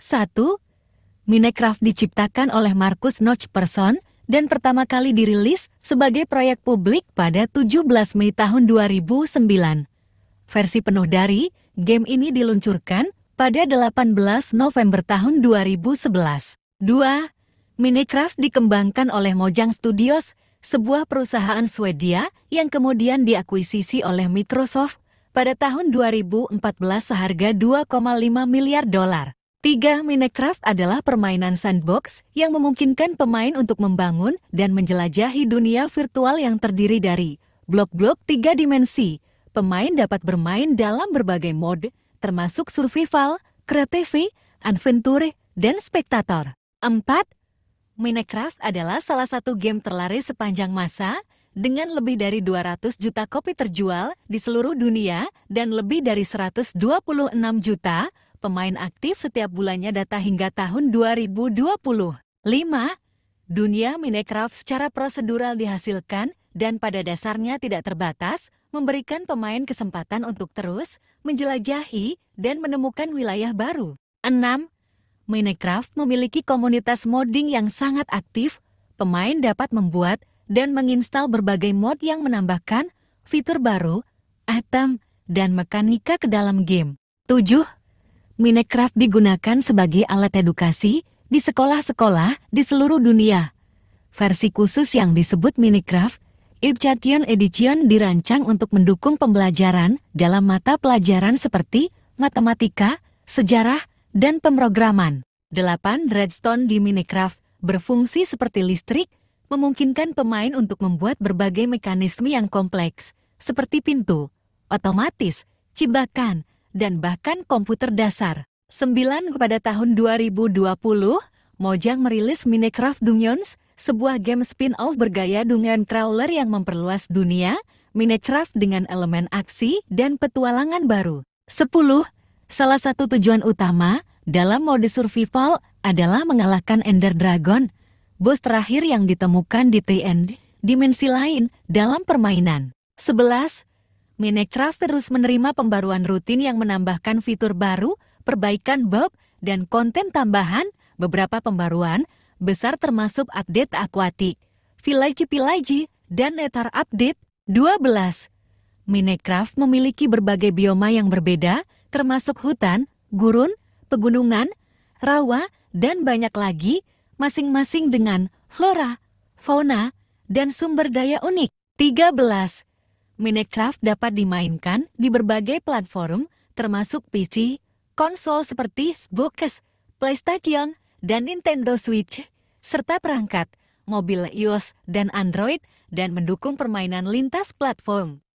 1. Minecraft diciptakan oleh Markus Person dan pertama kali dirilis sebagai proyek publik pada 17 Mei tahun 2009. Versi penuh dari, game ini diluncurkan pada 18 November tahun 2011. 2. Minecraft dikembangkan oleh Mojang Studios, sebuah perusahaan Swedia yang kemudian diakuisisi oleh Microsoft pada tahun 2014 seharga 2,5 miliar dolar. 3. Minecraft adalah permainan sandbox yang memungkinkan pemain untuk membangun dan menjelajahi dunia virtual yang terdiri dari blok-blok tiga dimensi. Pemain dapat bermain dalam berbagai mode, termasuk survival, creative, adventure, dan spektator. 4. Minecraft adalah salah satu game terlaris sepanjang masa dengan lebih dari 200 juta kopi terjual di seluruh dunia dan lebih dari 126 juta pemain aktif setiap bulannya data hingga tahun 2020. 5. Dunia Minecraft secara prosedural dihasilkan dan pada dasarnya tidak terbatas, memberikan pemain kesempatan untuk terus menjelajahi dan menemukan wilayah baru. 6. Minecraft memiliki komunitas modding yang sangat aktif. Pemain dapat membuat dan menginstal berbagai mod yang menambahkan fitur baru, item, dan mekanika ke dalam game. 7. Minecraft digunakan sebagai alat edukasi di sekolah-sekolah di seluruh dunia. Versi khusus yang disebut Minecraft, Ibcation Edition dirancang untuk mendukung pembelajaran dalam mata pelajaran seperti matematika, sejarah, dan pemrograman. 8. Redstone di Minecraft berfungsi seperti listrik, memungkinkan pemain untuk membuat berbagai mekanisme yang kompleks, seperti pintu, otomatis, cibakan, dan bahkan komputer dasar. 9. Pada tahun 2020, Mojang merilis Minecraft Dungeons, sebuah game spin-off bergaya Dungeon Crawler yang memperluas dunia, Minecraft dengan elemen aksi dan petualangan baru. 10. Salah satu tujuan utama dalam mode survival adalah mengalahkan Ender Dragon, bos terakhir yang ditemukan di TN, dimensi lain dalam permainan. 11. Minecraft terus menerima pembaruan rutin yang menambahkan fitur baru, perbaikan bug, dan konten tambahan, beberapa pembaruan, besar termasuk update akuatik, village-village, dan etar update 12. Minecraft memiliki berbagai bioma yang berbeda, termasuk hutan, gurun, pegunungan, rawa, dan banyak lagi, masing-masing dengan flora, fauna, dan sumber daya unik. 13. Minecraft dapat dimainkan di berbagai platform, termasuk PC, konsol seperti Xbox, PlayStation, dan Nintendo Switch, serta perangkat, mobil iOS dan Android, dan mendukung permainan lintas platform.